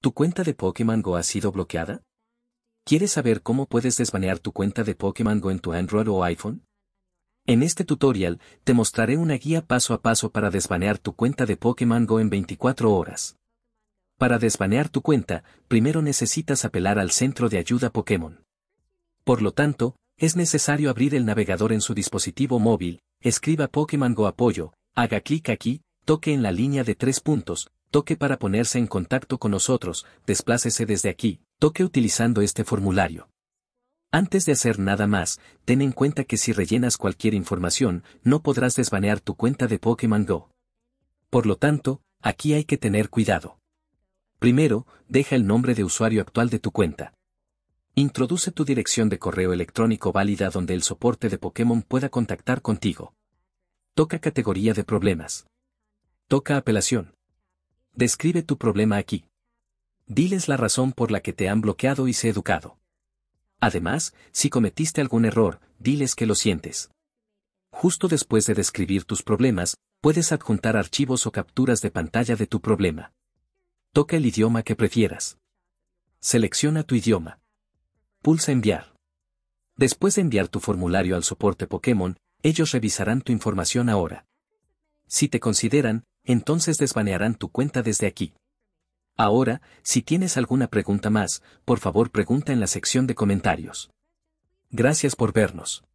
¿Tu cuenta de Pokémon Go ha sido bloqueada? ¿Quieres saber cómo puedes desbanear tu cuenta de Pokémon Go en tu Android o iPhone? En este tutorial, te mostraré una guía paso a paso para desbanear tu cuenta de Pokémon Go en 24 horas. Para desbanear tu cuenta, primero necesitas apelar al Centro de Ayuda Pokémon. Por lo tanto, es necesario abrir el navegador en su dispositivo móvil, escriba Pokémon Go Apoyo, haga clic aquí, toque en la línea de tres puntos, toque para ponerse en contacto con nosotros, desplácese desde aquí, toque utilizando este formulario. Antes de hacer nada más, ten en cuenta que si rellenas cualquier información, no podrás desbanear tu cuenta de Pokémon Go. Por lo tanto, aquí hay que tener cuidado. Primero, deja el nombre de usuario actual de tu cuenta. Introduce tu dirección de correo electrónico válida donde el soporte de Pokémon pueda contactar contigo. Toca categoría de problemas. Toca apelación. Describe tu problema aquí. Diles la razón por la que te han bloqueado y sé educado. Además, si cometiste algún error, diles que lo sientes. Justo después de describir tus problemas, puedes adjuntar archivos o capturas de pantalla de tu problema. Toca el idioma que prefieras. Selecciona tu idioma. Pulsa enviar. Después de enviar tu formulario al soporte Pokémon, ellos revisarán tu información ahora. Si te consideran, entonces desvanearán tu cuenta desde aquí. Ahora, si tienes alguna pregunta más, por favor pregunta en la sección de comentarios. Gracias por vernos.